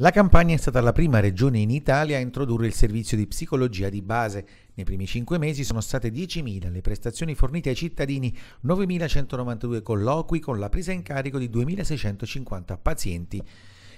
La Campania è stata la prima regione in Italia a introdurre il servizio di psicologia di base. Nei primi cinque mesi sono state 10.000 le prestazioni fornite ai cittadini, 9.192 colloqui con la presa in carico di 2.650 pazienti.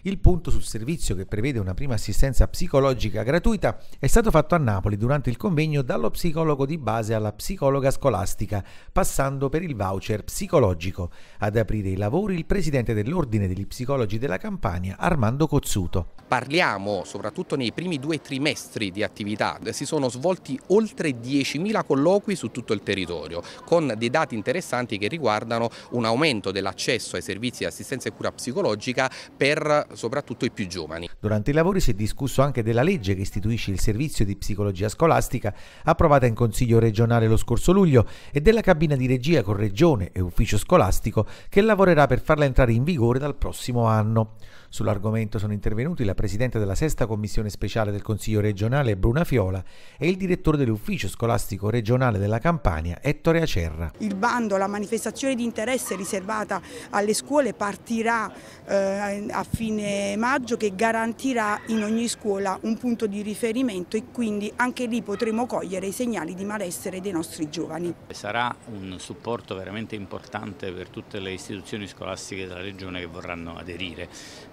Il punto sul servizio che prevede una prima assistenza psicologica gratuita è stato fatto a Napoli durante il convegno dallo psicologo di base alla psicologa scolastica, passando per il voucher psicologico. Ad aprire i lavori il presidente dell'Ordine degli Psicologi della Campania, Armando Cozzuto. Parliamo soprattutto nei primi due trimestri di attività, si sono svolti oltre 10.000 colloqui su tutto il territorio, con dei dati interessanti che riguardano un aumento dell'accesso ai servizi di assistenza e cura psicologica per soprattutto i più giovani. Durante i lavori si è discusso anche della legge che istituisce il servizio di psicologia scolastica, approvata in Consiglio regionale lo scorso luglio, e della cabina di regia con Regione e Ufficio scolastico che lavorerà per farla entrare in vigore dal prossimo anno. Sull'argomento sono intervenuti la Presidente della Sesta Commissione Speciale del Consiglio regionale Bruna Fiola e il Direttore dell'Ufficio Scolastico Regionale della Campania Ettore Acerra. Il bando, la manifestazione di interesse riservata alle scuole partirà eh, a fine eh, maggio che garantirà in ogni scuola un punto di riferimento e quindi anche lì potremo cogliere i segnali di malessere dei nostri giovani. Sarà un supporto veramente importante per tutte le istituzioni scolastiche della Regione che vorranno aderire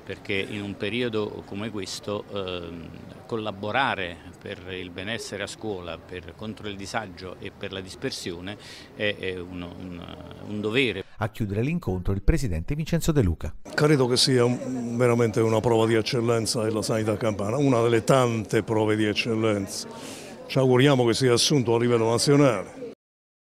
perché in un periodo come questo eh, collaborare per il benessere a scuola, per, contro il disagio e per la dispersione è, è un, un, un dovere. A chiudere l'incontro il presidente Vincenzo De Luca. Credo che sia veramente una prova di eccellenza della sanità campana, una delle tante prove di eccellenza. Ci auguriamo che sia assunto a livello nazionale